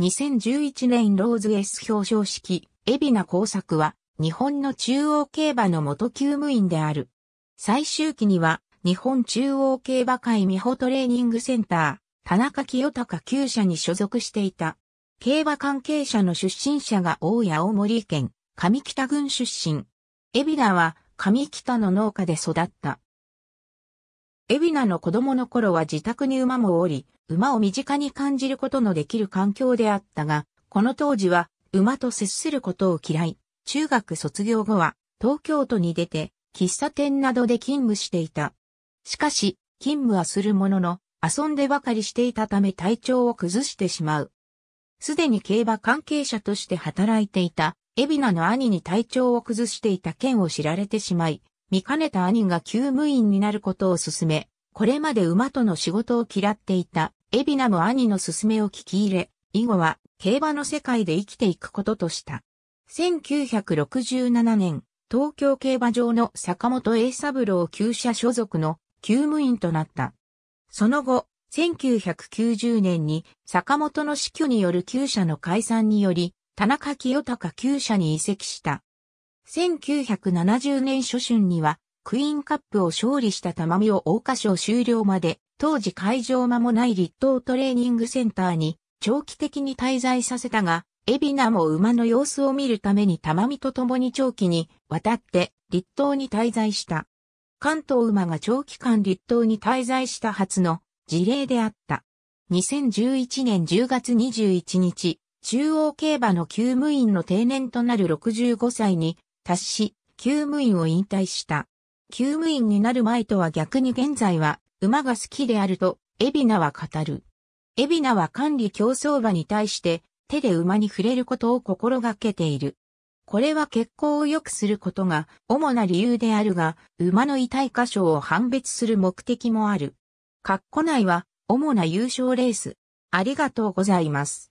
2011年ローズ S 表彰式、海老名工作は、日本の中央競馬の元厩務員である。最終期には、日本中央競馬会美穂トレーニングセンター、田中清隆厩舎に所属していた。競馬関係者の出身者が大谷青森県、上北郡出身。海老名は、上北の農家で育った。海老名の子供の頃は自宅に馬もおり、馬を身近に感じることのできる環境であったが、この当時は馬と接することを嫌い、中学卒業後は東京都に出て喫茶店などで勤務していた。しかし、勤務はするものの、遊んでばかりしていたため体調を崩してしまう。すでに競馬関係者として働いていた、エビナの兄に体調を崩していた件を知られてしまい、見かねた兄が厩務員になることを勧め、これまで馬との仕事を嫌っていた、エビナも兄の勧めを聞き入れ、以後は競馬の世界で生きていくこととした。1967年、東京競馬場の坂本栄三郎厩舎所属の厩務員となった。その後、1990年に坂本の死去による厩舎の解散により、田中清隆厩舎に移籍した。1970年初春にはクイーンカップを勝利した玉美を大花賞終了まで、当時会場間もない立東トレーニングセンターに長期的に滞在させたが、海老名も馬の様子を見るために玉美と共に長期に渡って立東に滞在した。関東馬が長期間立東に滞在した初の事例であった。2011年10月21日、中央競馬の厩務員の定年となる65歳に達し、厩務員を引退した。厩務員になる前とは逆に現在は馬が好きであると、エビナは語る。エビナは管理競走馬に対して手で馬に触れることを心がけている。これは血行を良くすることが主な理由であるが、馬の痛い箇所を判別する目的もある。括弧内は主な優勝レース。ありがとうございます。